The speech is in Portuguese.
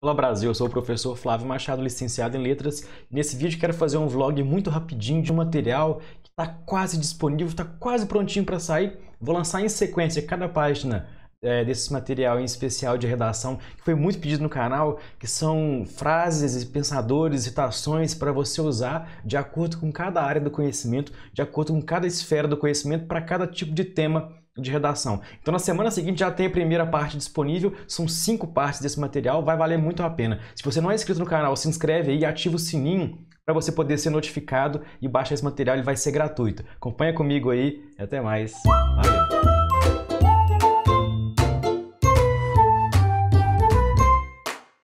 Olá Brasil, eu sou o professor Flávio Machado, licenciado em Letras. Nesse vídeo quero fazer um vlog muito rapidinho de um material que está quase disponível, está quase prontinho para sair. Vou lançar em sequência cada página é, desse material em especial de redação que foi muito pedido no canal, que são frases, pensadores, citações para você usar de acordo com cada área do conhecimento, de acordo com cada esfera do conhecimento, para cada tipo de tema de redação. Então na semana seguinte já tem a primeira parte disponível, são cinco partes desse material, vai valer muito a pena. Se você não é inscrito no canal, se inscreve aí e ativa o sininho para você poder ser notificado e baixar esse material, ele vai ser gratuito. Acompanha comigo aí, até mais. Valeu.